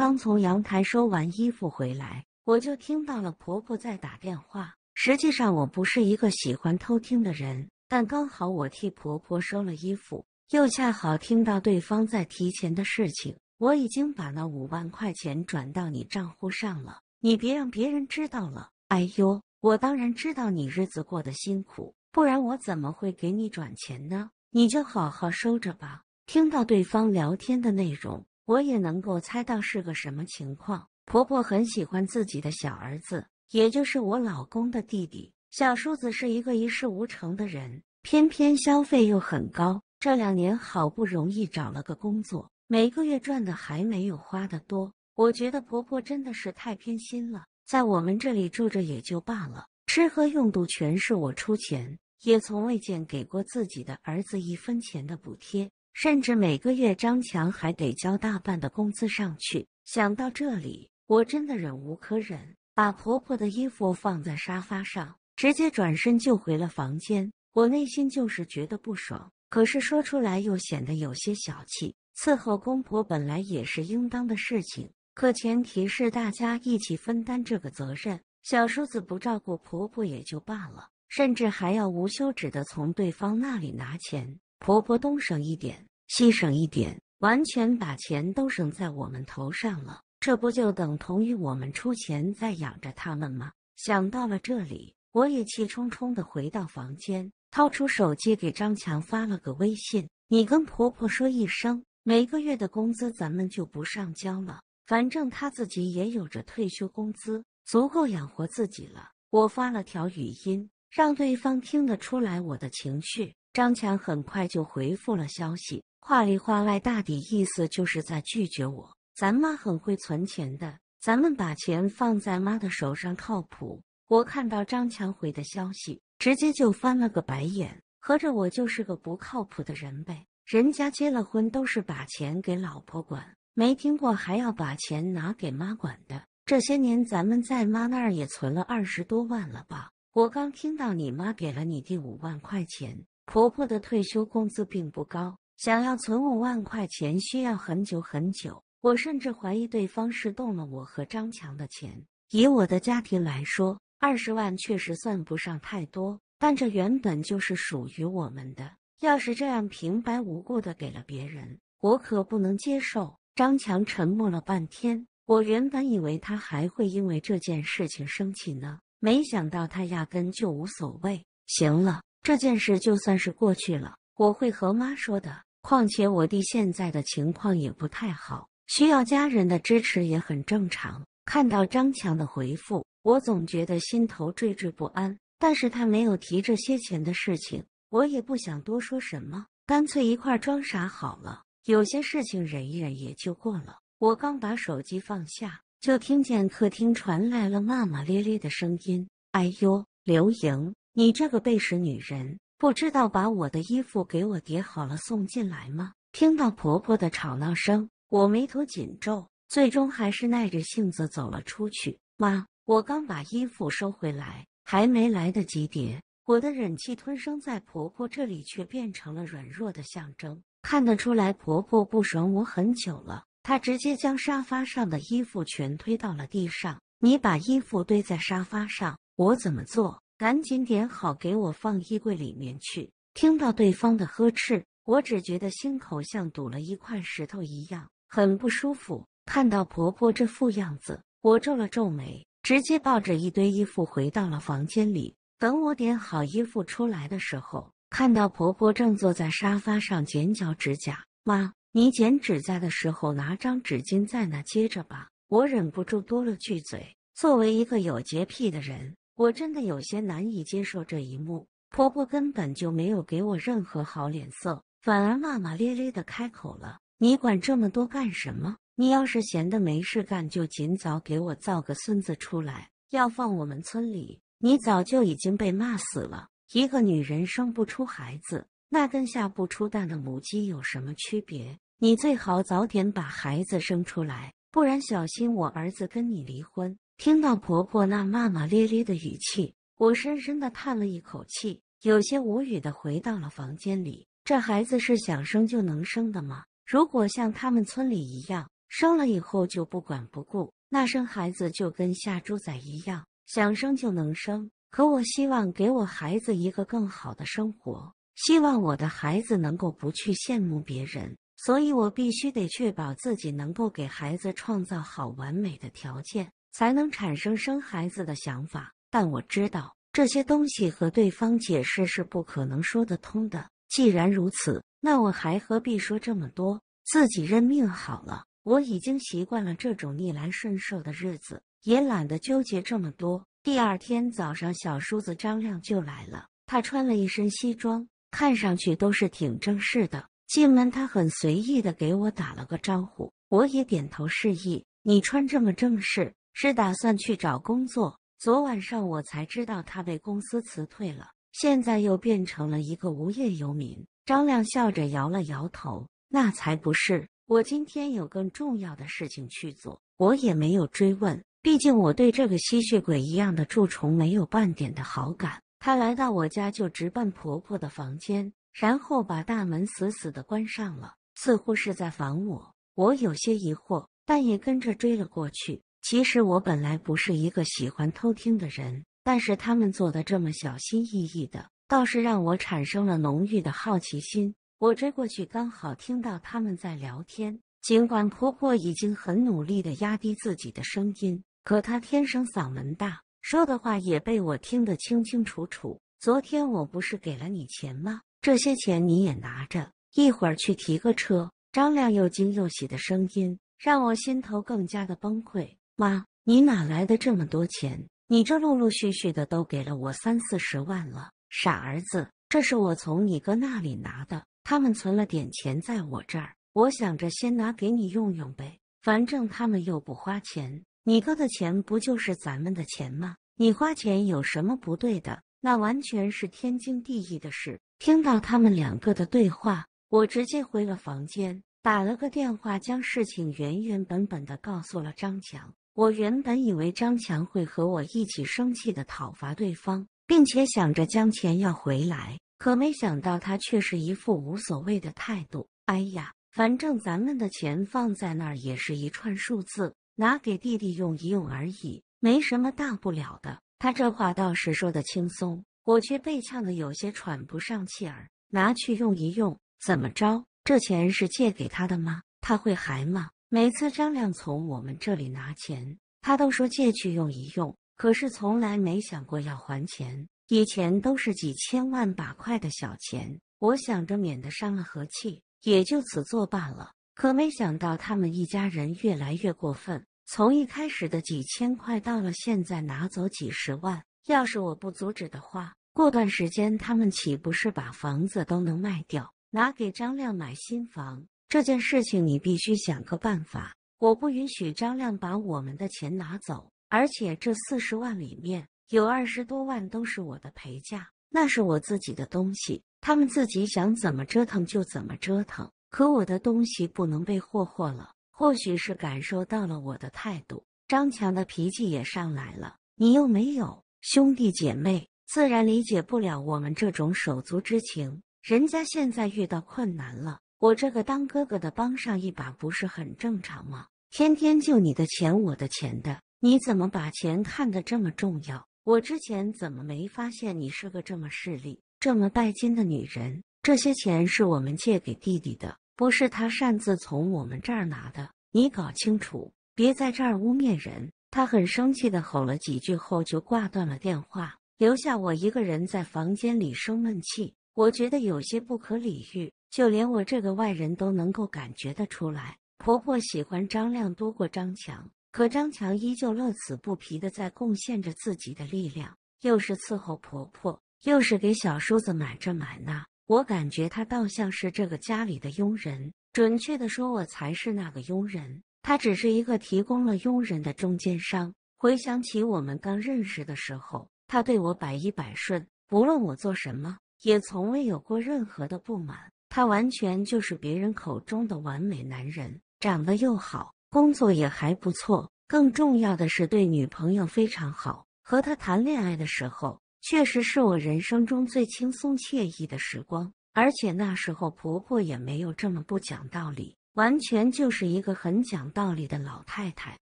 刚从阳台收完衣服回来，我就听到了婆婆在打电话。实际上我不是一个喜欢偷听的人，但刚好我替婆婆收了衣服，又恰好听到对方在提钱的事情。我已经把那五万块钱转到你账户上了，你别让别人知道了。哎呦，我当然知道你日子过得辛苦，不然我怎么会给你转钱呢？你就好好收着吧。听到对方聊天的内容。我也能够猜到是个什么情况。婆婆很喜欢自己的小儿子，也就是我老公的弟弟。小叔子是一个一事无成的人，偏偏消费又很高。这两年好不容易找了个工作，每个月赚的还没有花的多。我觉得婆婆真的是太偏心了。在我们这里住着也就罢了，吃喝用度全是我出钱，也从未见给过自己的儿子一分钱的补贴。甚至每个月张强还得交大半的工资上去。想到这里，我真的忍无可忍，把婆婆的衣服放在沙发上，直接转身就回了房间。我内心就是觉得不爽，可是说出来又显得有些小气。伺候公婆本来也是应当的事情，可前提是大家一起分担这个责任。小叔子不照顾婆婆也就罢了，甚至还要无休止地从对方那里拿钱。婆婆东省一点，西省一点，完全把钱都省在我们头上了。这不就等同于我们出钱在养着他们吗？想到了这里，我也气冲冲的回到房间，掏出手机给张强发了个微信：“你跟婆婆说一声，每个月的工资咱们就不上交了。反正她自己也有着退休工资，足够养活自己了。”我发了条语音，让对方听得出来我的情绪。张强很快就回复了消息，话里话外大抵意思就是在拒绝我。咱妈很会存钱的，咱们把钱放在妈的手上靠谱。我看到张强回的消息，直接就翻了个白眼，合着我就是个不靠谱的人呗？人家结了婚都是把钱给老婆管，没听过还要把钱拿给妈管的。这些年咱们在妈那儿也存了二十多万了吧？我刚听到你妈给了你弟五万块钱。婆婆的退休工资并不高，想要存五万块钱需要很久很久。我甚至怀疑对方是动了我和张强的钱。以我的家庭来说，二十万确实算不上太多，但这原本就是属于我们的。要是这样平白无故的给了别人，我可不能接受。张强沉默了半天，我原本以为他还会因为这件事情生气呢，没想到他压根就无所谓。行了。这件事就算是过去了，我会和妈说的。况且我弟现在的情况也不太好，需要家人的支持也很正常。看到张强的回复，我总觉得心头惴惴不安。但是他没有提这些钱的事情，我也不想多说什么，干脆一块装傻好了。有些事情忍一忍也就过了。我刚把手机放下，就听见客厅传来了骂骂咧咧的声音。“哎呦，刘莹！”你这个背时女人，不知道把我的衣服给我叠好了送进来吗？听到婆婆的吵闹声，我眉头紧皱，最终还是耐着性子走了出去。妈，我刚把衣服收回来，还没来得及叠，我的忍气吞声在婆婆这里却变成了软弱的象征。看得出来，婆婆不爽我很久了。她直接将沙发上的衣服全推到了地上。你把衣服堆在沙发上，我怎么做？赶紧点好，给我放衣柜里面去。听到对方的呵斥，我只觉得心口像堵了一块石头一样，很不舒服。看到婆婆这副样子，我皱了皱眉，直接抱着一堆衣服回到了房间里。等我点好衣服出来的时候，看到婆婆正坐在沙发上剪脚指甲。妈，你剪指甲的时候拿张纸巾在那接着吧。我忍不住多了句嘴。作为一个有洁癖的人。我真的有些难以接受这一幕，婆婆根本就没有给我任何好脸色，反而骂骂咧咧的开口了：“你管这么多干什么？你要是闲的没事干，就尽早给我造个孙子出来。要放我们村里，你早就已经被骂死了。一个女人生不出孩子，那跟下不出蛋的母鸡有什么区别？你最好早点把孩子生出来，不然小心我儿子跟你离婚。”听到婆婆那骂骂咧咧的语气，我深深的叹了一口气，有些无语的回到了房间里。这孩子是想生就能生的吗？如果像他们村里一样，生了以后就不管不顾，那生孩子就跟下猪崽一样，想生就能生。可我希望给我孩子一个更好的生活，希望我的孩子能够不去羡慕别人，所以我必须得确保自己能够给孩子创造好完美的条件。才能产生生孩子的想法，但我知道这些东西和对方解释是不可能说得通的。既然如此，那我还何必说这么多？自己认命好了。我已经习惯了这种逆来顺受的日子，也懒得纠结这么多。第二天早上，小叔子张亮就来了，他穿了一身西装，看上去都是挺正式的。进门，他很随意的给我打了个招呼，我也点头示意。你穿这么正式。是打算去找工作。昨晚上我才知道他被公司辞退了，现在又变成了一个无业游民。张亮笑着摇了摇头：“那才不是！我今天有更重要的事情去做。”我也没有追问，毕竟我对这个吸血鬼一样的蛀虫没有半点的好感。他来到我家就直奔婆婆的房间，然后把大门死死的关上了，似乎是在防我。我有些疑惑，但也跟着追了过去。其实我本来不是一个喜欢偷听的人，但是他们做的这么小心翼翼的，倒是让我产生了浓郁的好奇心。我追过去，刚好听到他们在聊天。尽管婆婆已经很努力的压低自己的声音，可她天生嗓门大，说的话也被我听得清清楚楚。昨天我不是给了你钱吗？这些钱你也拿着，一会儿去提个车。张亮又惊又喜的声音，让我心头更加的崩溃。妈，你哪来的这么多钱？你这陆陆续续的都给了我三四十万了。傻儿子，这是我从你哥那里拿的，他们存了点钱在我这儿，我想着先拿给你用用呗，反正他们又不花钱。你哥的钱不就是咱们的钱吗？你花钱有什么不对的？那完全是天经地义的事。听到他们两个的对话，我直接回了房间，打了个电话，将事情原原本本的告诉了张强。我原本以为张强会和我一起生气的讨伐对方，并且想着将钱要回来，可没想到他却是一副无所谓的态度。哎呀，反正咱们的钱放在那儿也是一串数字，拿给弟弟用一用而已，没什么大不了的。他这话倒是说的轻松，我却被呛得有些喘不上气儿。拿去用一用，怎么着？这钱是借给他的吗？他会还吗？每次张亮从我们这里拿钱，他都说借去用一用，可是从来没想过要还钱。以前都是几千万把块的小钱，我想着免得伤了和气，也就此作罢了。可没想到他们一家人越来越过分，从一开始的几千块，到了现在拿走几十万。要是我不阻止的话，过段时间他们岂不是把房子都能卖掉，拿给张亮买新房？这件事情你必须想个办法，我不允许张亮把我们的钱拿走，而且这四十万里面有二十多万都是我的陪嫁，那是我自己的东西，他们自己想怎么折腾就怎么折腾，可我的东西不能被霍霍了。或许是感受到了我的态度，张强的脾气也上来了。你又没有兄弟姐妹，自然理解不了我们这种手足之情。人家现在遇到困难了。我这个当哥哥的帮上一把不是很正常吗？天天就你的钱我的钱的，你怎么把钱看得这么重要？我之前怎么没发现你是个这么势利、这么拜金的女人？这些钱是我们借给弟弟的，不是他擅自从我们这儿拿的。你搞清楚，别在这儿污蔑人！他很生气的吼了几句后就挂断了电话，留下我一个人在房间里生闷气。我觉得有些不可理喻。就连我这个外人都能够感觉得出来，婆婆喜欢张亮多过张强，可张强依旧乐此不疲的在贡献着自己的力量，又是伺候婆婆，又是给小叔子买这买那，我感觉他倒像是这个家里的佣人，准确的说，我才是那个佣人，他只是一个提供了佣人的中间商。回想起我们刚认识的时候，他对我百依百顺，无论我做什么，也从未有过任何的不满。他完全就是别人口中的完美男人，长得又好，工作也还不错，更重要的是对女朋友非常好。和他谈恋爱的时候，确实是我人生中最轻松惬意的时光。而且那时候婆婆也没有这么不讲道理，完全就是一个很讲道理的老太太。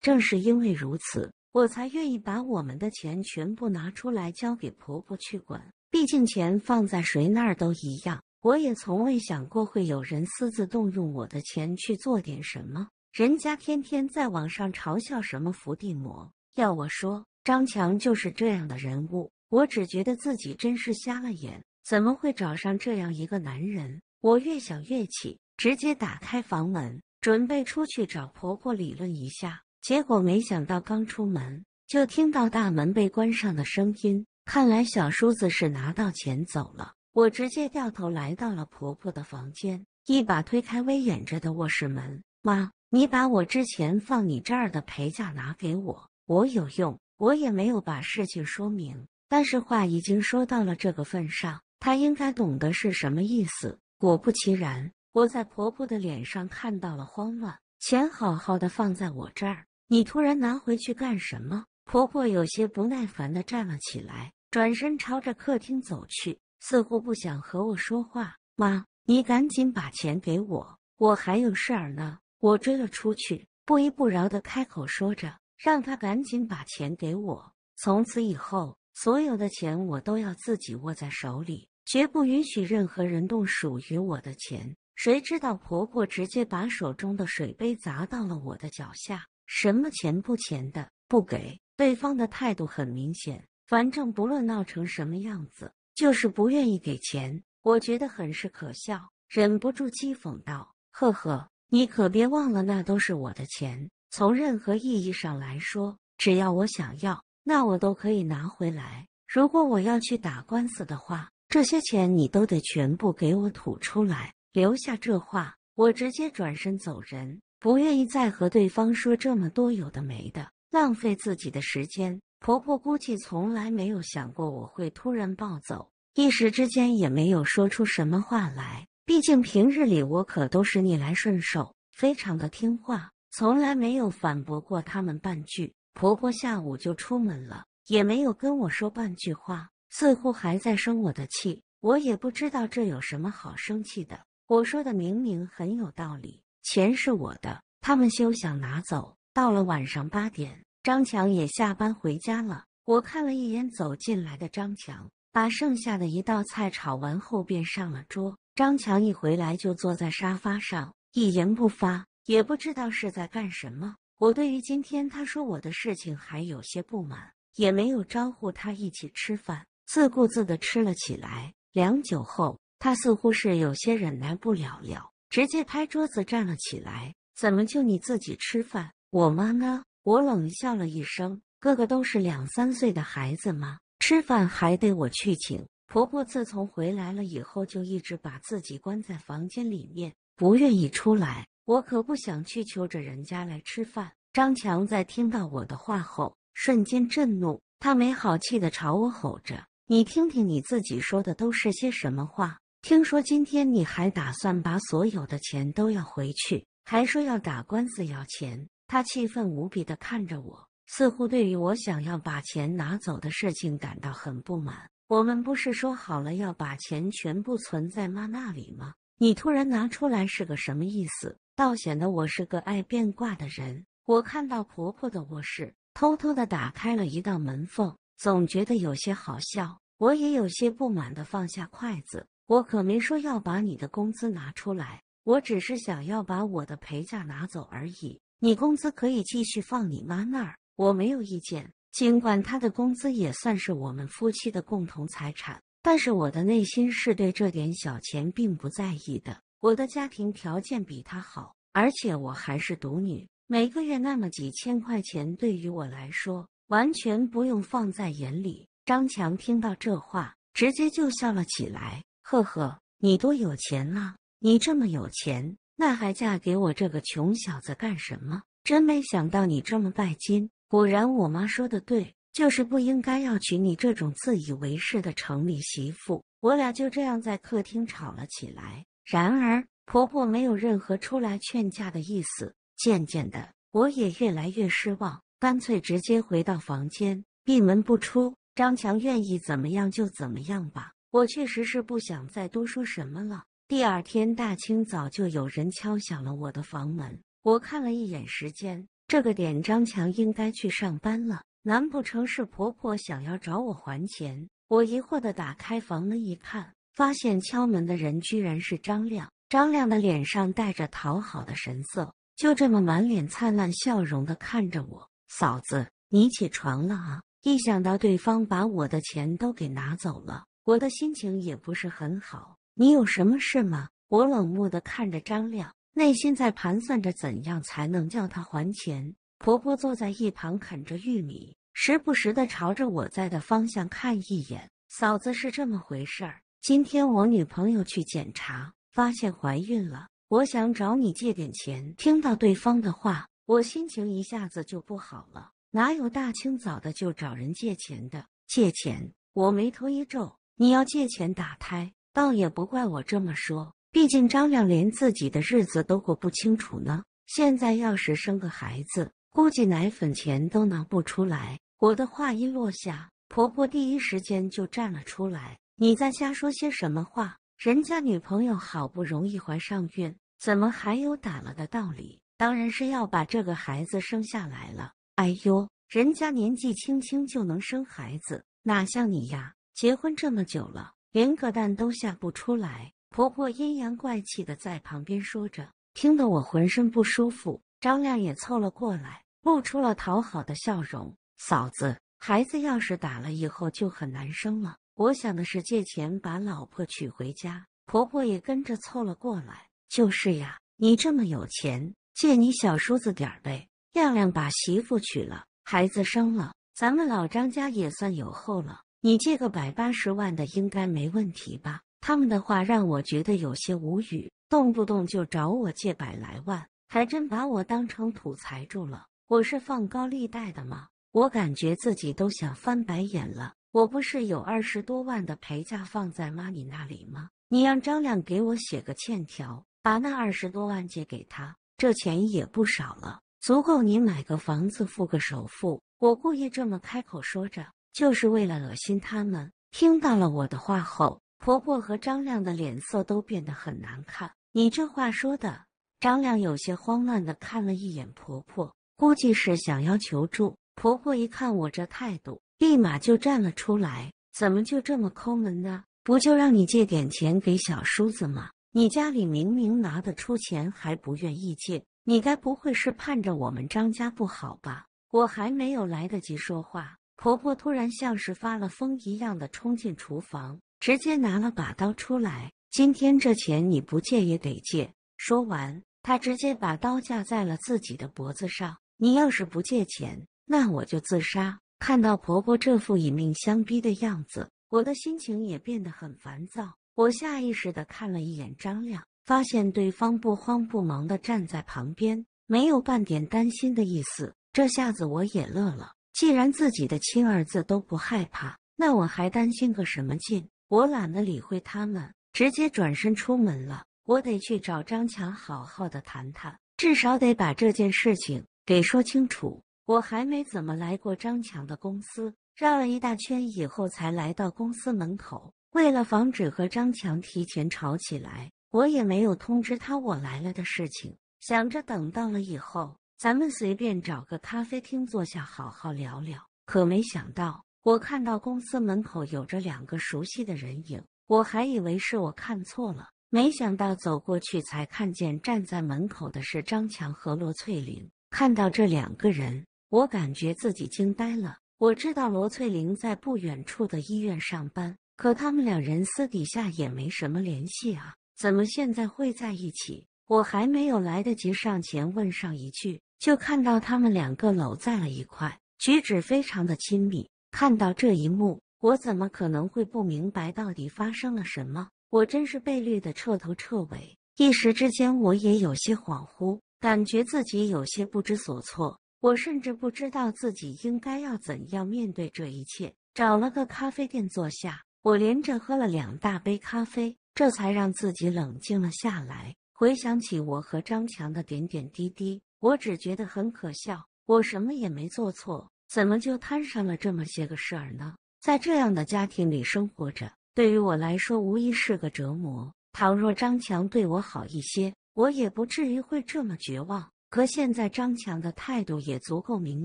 正是因为如此。我才愿意把我们的钱全部拿出来交给婆婆去管，毕竟钱放在谁那儿都一样。我也从未想过会有人私自动用我的钱去做点什么。人家天天在网上嘲笑什么伏地魔，要我说张强就是这样的人物。我只觉得自己真是瞎了眼，怎么会找上这样一个男人？我越想越气，直接打开房门，准备出去找婆婆理论一下。结果没想到，刚出门就听到大门被关上的声音。看来小叔子是拿到钱走了。我直接掉头来到了婆婆的房间，一把推开微掩着的卧室门。妈，你把我之前放你这儿的陪嫁拿给我，我有用。我也没有把事情说明，但是话已经说到了这个份上，她应该懂得是什么意思。果不其然，我在婆婆的脸上看到了慌乱。钱好好的放在我这儿。你突然拿回去干什么？婆婆有些不耐烦地站了起来，转身朝着客厅走去，似乎不想和我说话。妈，你赶紧把钱给我，我还有事儿呢！我追了出去，不依不饶地开口说着，让他赶紧把钱给我。从此以后，所有的钱我都要自己握在手里，绝不允许任何人动属于我的钱。谁知道婆婆直接把手中的水杯砸到了我的脚下。什么钱不钱的，不给！对方的态度很明显，反正不论闹成什么样子，就是不愿意给钱。我觉得很是可笑，忍不住讥讽道：“呵呵，你可别忘了，那都是我的钱。从任何意义上来说，只要我想要，那我都可以拿回来。如果我要去打官司的话，这些钱你都得全部给我吐出来。”留下这话，我直接转身走人。不愿意再和对方说这么多有的没的，浪费自己的时间。婆婆估计从来没有想过我会突然暴走，一时之间也没有说出什么话来。毕竟平日里我可都是逆来顺受，非常的听话，从来没有反驳过他们半句。婆婆下午就出门了，也没有跟我说半句话，似乎还在生我的气。我也不知道这有什么好生气的。我说的明明很有道理。钱是我的，他们休想拿走。到了晚上八点，张强也下班回家了。我看了一眼走进来的张强，把剩下的一道菜炒完后便上了桌。张强一回来就坐在沙发上，一言不发，也不知道是在干什么。我对于今天他说我的事情还有些不满，也没有招呼他一起吃饭，自顾自地吃了起来。良久后，他似乎是有些忍耐不了了。直接拍桌子站了起来。怎么就你自己吃饭？我妈呢？我冷笑了一声：“哥哥都是两三岁的孩子吗？吃饭还得我去请婆婆？自从回来了以后，就一直把自己关在房间里面，不愿意出来。我可不想去求着人家来吃饭。”张强在听到我的话后，瞬间震怒，他没好气的朝我吼着：“你听听你自己说的都是些什么话！”听说今天你还打算把所有的钱都要回去，还说要打官司要钱。他气愤无比的看着我，似乎对于我想要把钱拿走的事情感到很不满。我们不是说好了要把钱全部存在妈那里吗？你突然拿出来是个什么意思？倒显得我是个爱变卦的人。我看到婆婆的卧室，偷偷的打开了一道门缝，总觉得有些好笑。我也有些不满的放下筷子。我可没说要把你的工资拿出来，我只是想要把我的陪嫁拿走而已。你工资可以继续放你妈那儿，我没有意见。尽管他的工资也算是我们夫妻的共同财产，但是我的内心是对这点小钱并不在意的。我的家庭条件比他好，而且我还是独女，每个月那么几千块钱对于我来说完全不用放在眼里。张强听到这话，直接就笑了起来。呵呵，你多有钱啊！你这么有钱，那还嫁给我这个穷小子干什么？真没想到你这么拜金！果然我妈说的对，就是不应该要娶你这种自以为是的城里媳妇。我俩就这样在客厅吵了起来。然而婆婆没有任何出来劝架的意思。渐渐的，我也越来越失望，干脆直接回到房间，闭门不出。张强愿意怎么样就怎么样吧。我确实是不想再多说什么了。第二天大清早就有人敲响了我的房门。我看了一眼时间，这个点张强应该去上班了。难不成是婆婆想要找我还钱？我疑惑的打开房门一看，发现敲门的人居然是张亮。张亮的脸上带着讨好的神色，就这么满脸灿烂笑容的看着我。嫂子，你起床了啊！一想到对方把我的钱都给拿走了，我的心情也不是很好，你有什么事吗？我冷漠的看着张亮，内心在盘算着怎样才能叫他还钱。婆婆坐在一旁啃着玉米，时不时的朝着我在的方向看一眼。嫂子是这么回事儿，今天我女朋友去检查，发现怀孕了，我想找你借点钱。听到对方的话，我心情一下子就不好了，哪有大清早的就找人借钱的？借钱，我眉头一皱。你要借钱打胎，倒也不怪我这么说，毕竟张亮连自己的日子都过不清楚呢。现在要是生个孩子，估计奶粉钱都拿不出来。我的话音落下，婆婆第一时间就站了出来：“你在瞎说些什么话？人家女朋友好不容易怀上孕，怎么还有打了的道理？当然是要把这个孩子生下来了。哎呦，人家年纪轻轻就能生孩子，哪像你呀！”结婚这么久了，连个蛋都下不出来。婆婆阴阳怪气的在旁边说着，听得我浑身不舒服。张亮也凑了过来，露出了讨好的笑容。嫂子，孩子要是打了以后就很难生了。我想的是借钱把老婆娶回家。婆婆也跟着凑了过来。就是呀，你这么有钱，借你小叔子点呗。亮亮把媳妇娶了，孩子生了，咱们老张家也算有后了。你借个百八十万的应该没问题吧？他们的话让我觉得有些无语，动不动就找我借百来万，还真把我当成土财主了。我是放高利贷的吗？我感觉自己都想翻白眼了。我不是有二十多万的陪嫁放在妈咪那里吗？你让张亮给我写个欠条，把那二十多万借给他，这钱也不少了，足够你买个房子付个首付。我故意这么开口说着。就是为了恶心他们。听到了我的话后，婆婆和张亮的脸色都变得很难看。你这话说的，张亮有些慌乱的看了一眼婆婆，估计是想要求助。婆婆一看我这态度，立马就站了出来：“怎么就这么抠门呢？不就让你借点钱给小叔子吗？你家里明明拿得出钱，还不愿意借？你该不会是盼着我们张家不好吧？”我还没有来得及说话。婆婆突然像是发了疯一样的冲进厨房，直接拿了把刀出来。今天这钱你不借也得借！说完，她直接把刀架在了自己的脖子上：“你要是不借钱，那我就自杀！”看到婆婆这副以命相逼的样子，我的心情也变得很烦躁。我下意识的看了一眼张亮，发现对方不慌不忙的站在旁边，没有半点担心的意思。这下子我也乐了。既然自己的亲儿子都不害怕，那我还担心个什么劲？我懒得理会他们，直接转身出门了。我得去找张强，好好的谈谈，至少得把这件事情给说清楚。我还没怎么来过张强的公司，绕了一大圈以后才来到公司门口。为了防止和张强提前吵起来，我也没有通知他我来了的事情，想着等到了以后。咱们随便找个咖啡厅坐下，好好聊聊。可没想到，我看到公司门口有着两个熟悉的人影，我还以为是我看错了。没想到走过去才看见站在门口的是张强和罗翠玲。看到这两个人，我感觉自己惊呆了。我知道罗翠玲在不远处的医院上班，可他们两人私底下也没什么联系啊，怎么现在会在一起？我还没有来得及上前问上一句。就看到他们两个搂在了一块，举止非常的亲密。看到这一幕，我怎么可能会不明白到底发生了什么？我真是被绿的彻头彻尾，一时之间我也有些恍惚，感觉自己有些不知所措。我甚至不知道自己应该要怎样面对这一切。找了个咖啡店坐下，我连着喝了两大杯咖啡，这才让自己冷静了下来。回想起我和张强的点点滴滴。我只觉得很可笑，我什么也没做错，怎么就摊上了这么些个事儿呢？在这样的家庭里生活着，对于我来说无疑是个折磨。倘若张强对我好一些，我也不至于会这么绝望。可现在张强的态度也足够明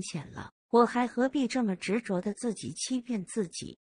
显了，我还何必这么执着的自己欺骗自己？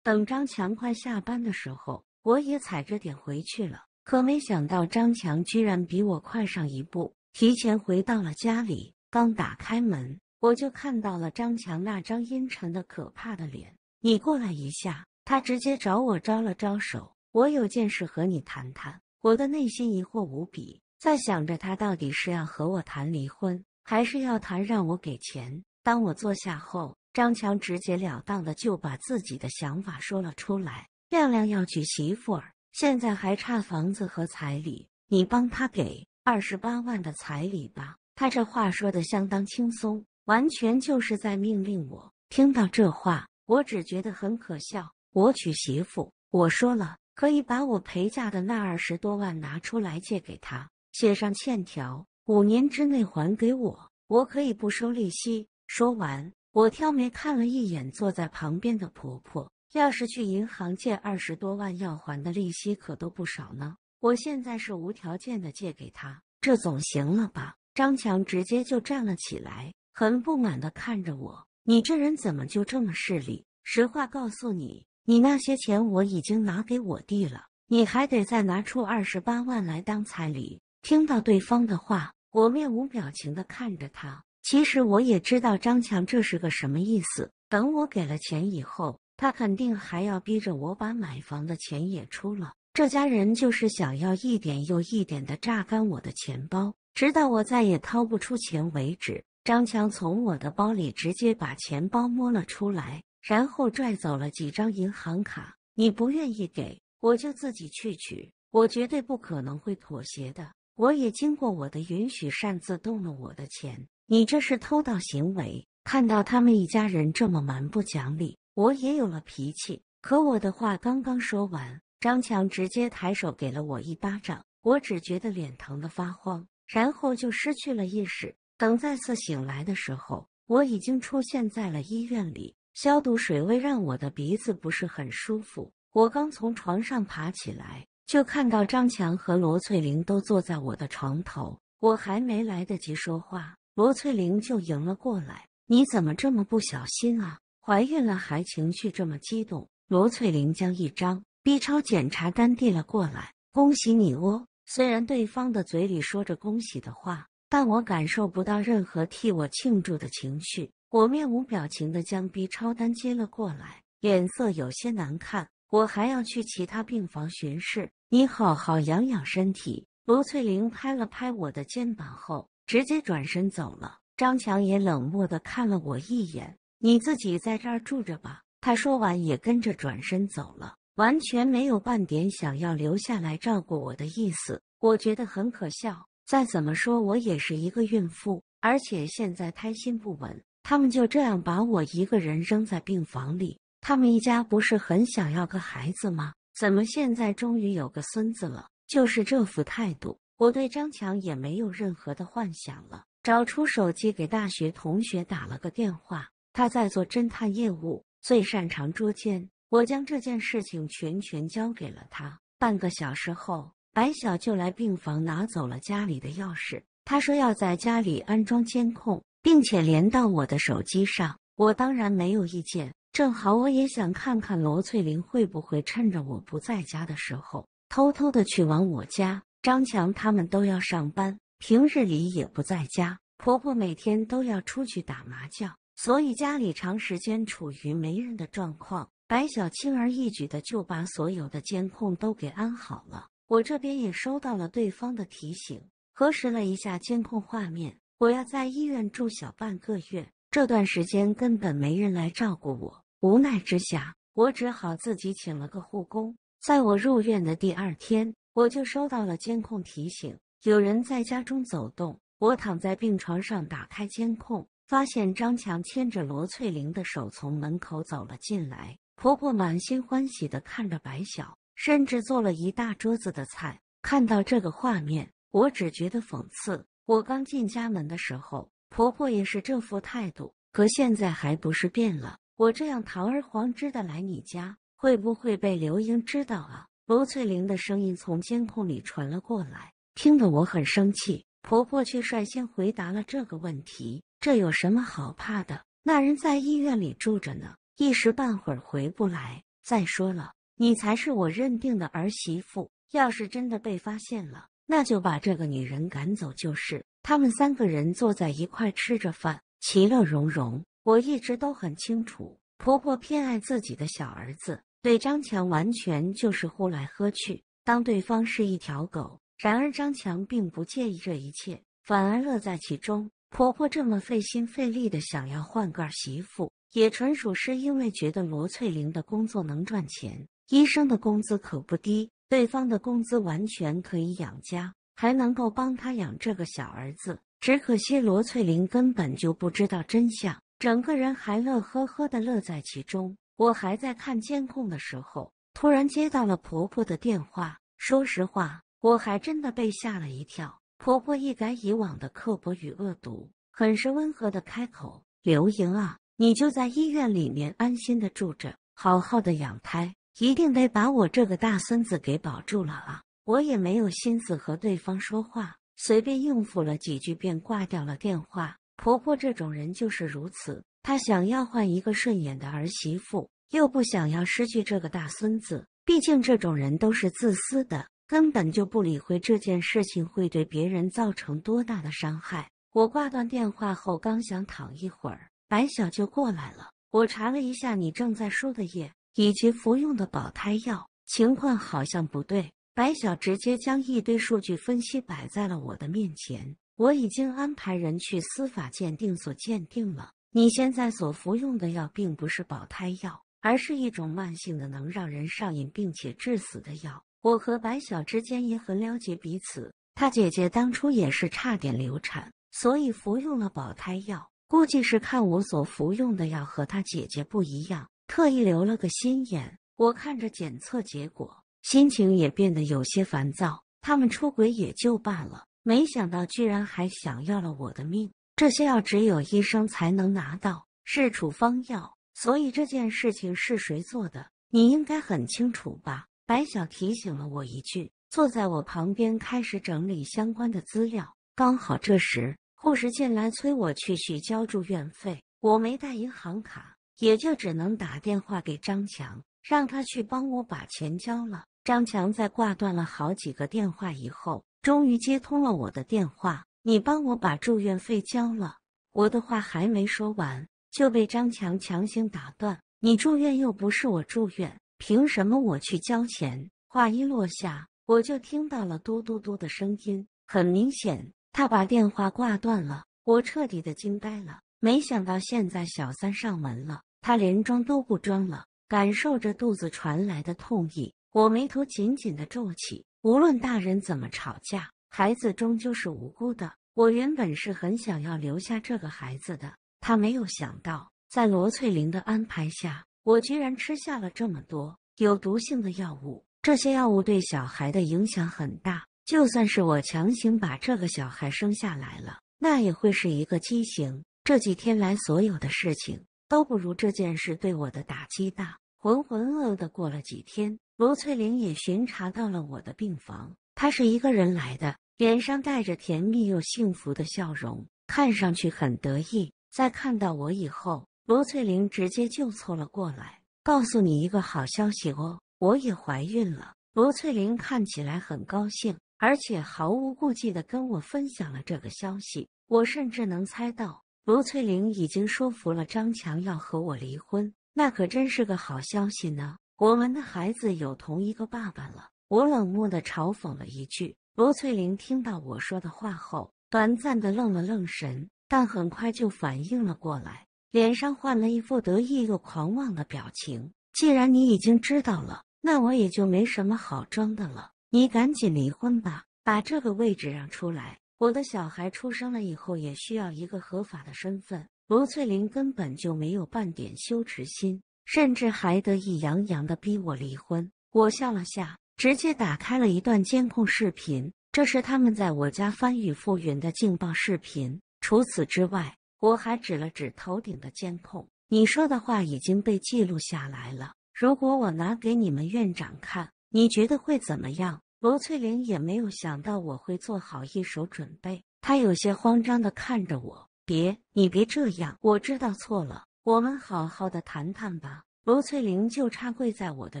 等张强快下班的时候，我也踩着点回去了。可没想到，张强居然比我快上一步，提前回到了家里。刚打开门，我就看到了张强那张阴沉的、可怕的脸。“你过来一下。”他直接找我招了招手，“我有件事和你谈谈。”我的内心疑惑无比，在想着他到底是要和我谈离婚，还是要谈让我给钱。当我坐下后，张强直截了当的就把自己的想法说了出来：“亮亮要娶媳妇儿。”现在还差房子和彩礼，你帮他给二十八万的彩礼吧。他这话说的相当轻松，完全就是在命令我。听到这话，我只觉得很可笑。我娶媳妇，我说了可以把我陪嫁的那二十多万拿出来借给他，写上欠条，五年之内还给我，我可以不收利息。说完，我挑眉看了一眼坐在旁边的婆婆。要是去银行借二十多万，要还的利息可都不少呢。我现在是无条件的借给他，这总行了吧？张强直接就站了起来，很不满的看着我：“你这人怎么就这么势利？”实话告诉你，你那些钱我已经拿给我弟了，你还得再拿出二十八万来当彩礼。听到对方的话，我面无表情的看着他。其实我也知道张强这是个什么意思。等我给了钱以后。他肯定还要逼着我把买房的钱也出了，这家人就是想要一点又一点的榨干我的钱包，直到我再也掏不出钱为止。张强从我的包里直接把钱包摸了出来，然后拽走了几张银行卡。你不愿意给我，就自己去取，我绝对不可能会妥协的。我也经过我的允许擅自动了我的钱，你这是偷盗行为。看到他们一家人这么蛮不讲理。我也有了脾气，可我的话刚刚说完，张强直接抬手给了我一巴掌，我只觉得脸疼得发慌，然后就失去了意识。等再次醒来的时候，我已经出现在了医院里，消毒水味让我的鼻子不是很舒服。我刚从床上爬起来，就看到张强和罗翠玲都坐在我的床头，我还没来得及说话，罗翠玲就迎了过来：“你怎么这么不小心啊？”怀孕了还情绪这么激动，罗翠玲将一张 B 超检查单递了过来，恭喜你哦。虽然对方的嘴里说着恭喜的话，但我感受不到任何替我庆祝的情绪。我面无表情的将 B 超单接了过来，脸色有些难看。我还要去其他病房巡视，你好好养养身体。罗翠玲拍了拍我的肩膀后，直接转身走了。张强也冷漠的看了我一眼。你自己在这儿住着吧。”他说完也跟着转身走了，完全没有半点想要留下来照顾我的意思。我觉得很可笑。再怎么说，我也是一个孕妇，而且现在胎心不稳。他们就这样把我一个人扔在病房里。他们一家不是很想要个孩子吗？怎么现在终于有个孙子了？就是这副态度，我对张强也没有任何的幻想了。找出手机，给大学同学打了个电话。他在做侦探业务，最擅长捉奸。我将这件事情全权交给了他。半个小时后，白晓就来病房拿走了家里的钥匙。他说要在家里安装监控，并且连到我的手机上。我当然没有意见。正好我也想看看罗翠玲会不会趁着我不在家的时候偷偷的去往我家。张强他们都要上班，平日里也不在家。婆婆每天都要出去打麻将。所以家里长时间处于没人的状况，白小轻而易举的就把所有的监控都给安好了。我这边也收到了对方的提醒，核实了一下监控画面。我要在医院住小半个月，这段时间根本没人来照顾我。无奈之下，我只好自己请了个护工。在我入院的第二天，我就收到了监控提醒，有人在家中走动。我躺在病床上打开监控。发现张强牵着罗翠玲的手从门口走了进来，婆婆满心欢喜地看着白晓，甚至做了一大桌子的菜。看到这个画面，我只觉得讽刺。我刚进家门的时候，婆婆也是这副态度，可现在还不是变了？我这样堂而皇之的来你家，会不会被刘英知道啊？罗翠玲的声音从监控里传了过来，听得我很生气。婆婆却率先回答了这个问题。这有什么好怕的？那人在医院里住着呢，一时半会儿回不来。再说了，你才是我认定的儿媳妇。要是真的被发现了，那就把这个女人赶走就是。他们三个人坐在一块吃着饭，其乐融融。我一直都很清楚，婆婆偏爱自己的小儿子，对张强完全就是呼来喝去，当对方是一条狗。然而张强并不介意这一切，反而乐在其中。婆婆这么费心费力的想要换个儿媳妇，也纯属是因为觉得罗翠玲的工作能赚钱。医生的工资可不低，对方的工资完全可以养家，还能够帮她养这个小儿子。只可惜罗翠玲根本就不知道真相，整个人还乐呵呵的乐在其中。我还在看监控的时候，突然接到了婆婆的电话。说实话，我还真的被吓了一跳。婆婆一改以往的刻薄与恶毒，很是温和的开口：“刘莹啊，你就在医院里面安心的住着，好好的养胎，一定得把我这个大孙子给保住了啊！”我也没有心思和对方说话，随便应付了几句便挂掉了电话。婆婆这种人就是如此，她想要换一个顺眼的儿媳妇，又不想要失去这个大孙子，毕竟这种人都是自私的。根本就不理会这件事情会对别人造成多大的伤害。我挂断电话后，刚想躺一会儿，白小就过来了。我查了一下你正在输的液以及服用的保胎药，情况好像不对。白小直接将一堆数据分析摆在了我的面前。我已经安排人去司法鉴定所鉴定了。你现在所服用的药并不是保胎药，而是一种慢性的能让人上瘾并且致死的药。我和白晓之间也很了解彼此。他姐姐当初也是差点流产，所以服用了保胎药。估计是看我所服用的药和他姐姐不一样，特意留了个心眼。我看着检测结果，心情也变得有些烦躁。他们出轨也就罢了，没想到居然还想要了我的命。这些药只有医生才能拿到，是处方药。所以这件事情是谁做的，你应该很清楚吧？白小提醒了我一句，坐在我旁边开始整理相关的资料。刚好这时，护士进来催我去续交住院费。我没带银行卡，也就只能打电话给张强，让他去帮我把钱交了。张强在挂断了好几个电话以后，终于接通了我的电话。你帮我把住院费交了。我的话还没说完，就被张强强行打断。你住院又不是我住院。凭什么我去交钱？话音落下，我就听到了嘟嘟嘟的声音，很明显，他把电话挂断了。我彻底的惊呆了，没想到现在小三上门了，他连装都不装了。感受着肚子传来的痛意，我眉头紧紧的皱起。无论大人怎么吵架，孩子终究是无辜的。我原本是很想要留下这个孩子的，他没有想到，在罗翠玲的安排下。我居然吃下了这么多有毒性的药物，这些药物对小孩的影响很大。就算是我强行把这个小孩生下来了，那也会是一个畸形。这几天来，所有的事情都不如这件事对我的打击大。浑浑噩噩的过了几天，罗翠玲也巡查到了我的病房。她是一个人来的，脸上带着甜蜜又幸福的笑容，看上去很得意。在看到我以后。罗翠玲直接就凑了过来，告诉你一个好消息哦，我也怀孕了。罗翠玲看起来很高兴，而且毫无顾忌的跟我分享了这个消息。我甚至能猜到，罗翠玲已经说服了张强要和我离婚，那可真是个好消息呢。我们的孩子有同一个爸爸了。我冷漠的嘲讽了一句。罗翠玲听到我说的话后，短暂的愣了愣神，但很快就反应了过来。脸上换了一副得意又狂妄的表情。既然你已经知道了，那我也就没什么好装的了。你赶紧离婚吧，把这个位置让出来。我的小孩出生了以后，也需要一个合法的身份。罗翠玲根本就没有半点羞耻心，甚至还得意洋洋的逼我离婚。我笑了笑，直接打开了一段监控视频，这是他们在我家翻云覆雨的劲爆视频。除此之外。我还指了指头顶的监控，你说的话已经被记录下来了。如果我拿给你们院长看，你觉得会怎么样？罗翠玲也没有想到我会做好一手准备，她有些慌张的看着我：“别，你别这样，我知道错了，我们好好的谈谈吧。”罗翠玲就差跪在我的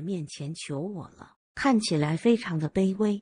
面前求我了，看起来非常的卑微。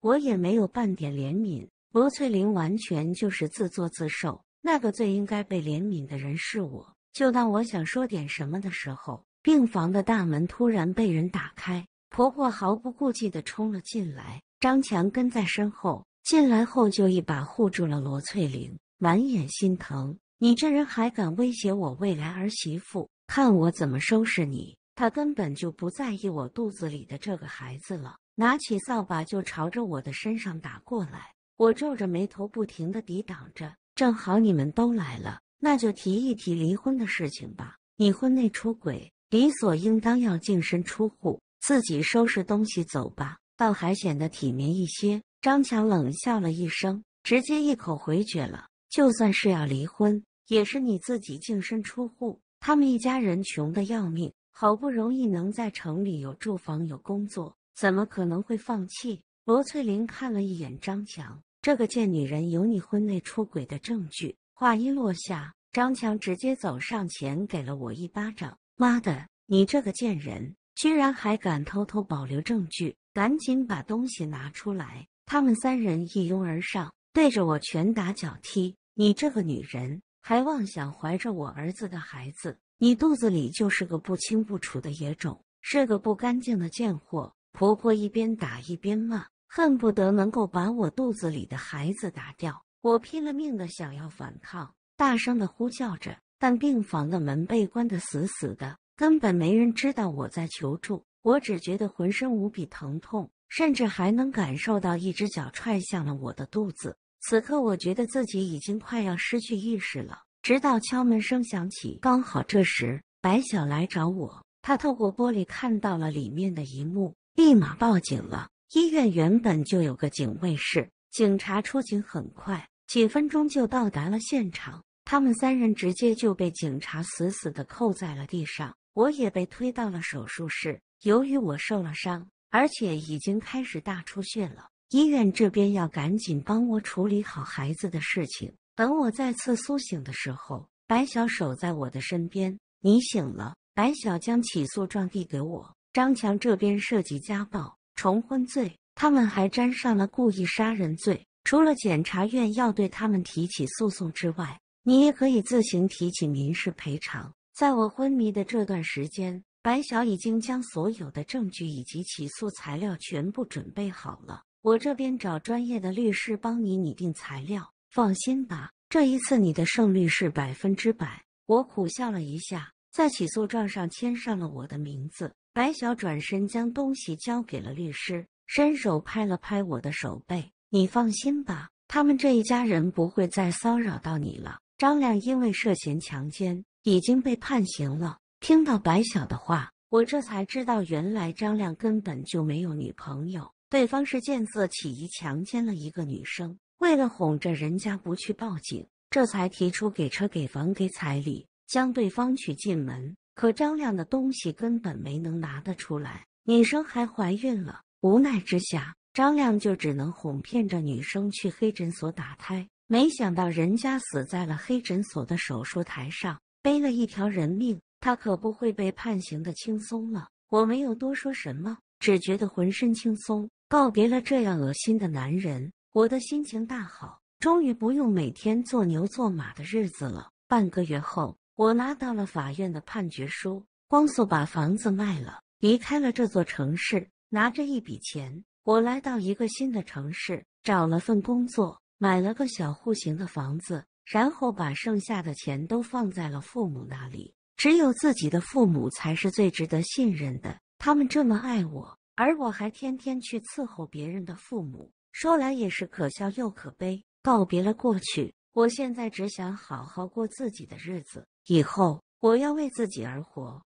我也没有半点怜悯，罗翠玲完全就是自作自受。那个最应该被怜悯的人是我。就当我想说点什么的时候，病房的大门突然被人打开，婆婆毫不顾忌的冲了进来，张强跟在身后，进来后就一把护住了罗翠玲，满眼心疼。你这人还敢威胁我未来儿媳妇？看我怎么收拾你！他根本就不在意我肚子里的这个孩子了。拿起扫把就朝着我的身上打过来，我皱着眉头不停的抵挡着。正好你们都来了，那就提一提离婚的事情吧。你婚内出轨，理所应当要净身出户，自己收拾东西走吧，倒还显得体面一些。张强冷笑了一声，直接一口回绝了。就算是要离婚，也是你自己净身出户。他们一家人穷的要命，好不容易能在城里有住房、有工作。怎么可能会放弃？罗翠玲看了一眼张强，这个贱女人有你婚内出轨的证据。话音落下，张强直接走上前，给了我一巴掌。妈的，你这个贱人，居然还敢偷偷保留证据！赶紧把东西拿出来！他们三人一拥而上，对着我拳打脚踢。你这个女人，还妄想怀着我儿子的孩子？你肚子里就是个不清不楚的野种，是个不干净的贱货！婆婆一边打一边骂，恨不得能够把我肚子里的孩子打掉。我拼了命的想要反抗，大声的呼叫着，但病房的门被关得死死的，根本没人知道我在求助。我只觉得浑身无比疼痛，甚至还能感受到一只脚踹向了我的肚子。此刻，我觉得自己已经快要失去意识了。直到敲门声响起，刚好这时白晓来找我，她透过玻璃看到了里面的一幕。立马报警了。医院原本就有个警卫室，警察出警很快，几分钟就到达了现场。他们三人直接就被警察死死的扣在了地上，我也被推到了手术室。由于我受了伤，而且已经开始大出血了，医院这边要赶紧帮我处理好孩子的事情。等我再次苏醒的时候，白小守在我的身边。你醒了，白小将起诉状递给我。张强这边涉及家暴、重婚罪，他们还沾上了故意杀人罪。除了检察院要对他们提起诉讼之外，你也可以自行提起民事赔偿。在我昏迷的这段时间，白晓已经将所有的证据以及起诉材料全部准备好了。我这边找专业的律师帮你拟定材料，放心吧，这一次你的胜率是百分之百。我苦笑了一下，在起诉状上签上了我的名字。白小转身将东西交给了律师，伸手拍了拍我的手背：“你放心吧，他们这一家人不会再骚扰到你了。”张亮因为涉嫌强奸已经被判刑了。听到白小的话，我这才知道，原来张亮根本就没有女朋友，对方是见色起意强奸了一个女生，为了哄着人家不去报警，这才提出给车、给房、给彩礼，将对方娶进门。可张亮的东西根本没能拿得出来，女生还怀孕了。无奈之下，张亮就只能哄骗着女生去黑诊所打胎。没想到人家死在了黑诊所的手术台上，背了一条人命，他可不会被判刑的轻松了。我没有多说什么，只觉得浑身轻松，告别了这样恶心的男人，我的心情大好，终于不用每天做牛做马的日子了。半个月后。我拿到了法院的判决书，光速把房子卖了，离开了这座城市，拿着一笔钱，我来到一个新的城市，找了份工作，买了个小户型的房子，然后把剩下的钱都放在了父母那里。只有自己的父母才是最值得信任的，他们这么爱我，而我还天天去伺候别人的父母，说来也是可笑又可悲。告别了过去，我现在只想好好过自己的日子。以后，我要为自己而活。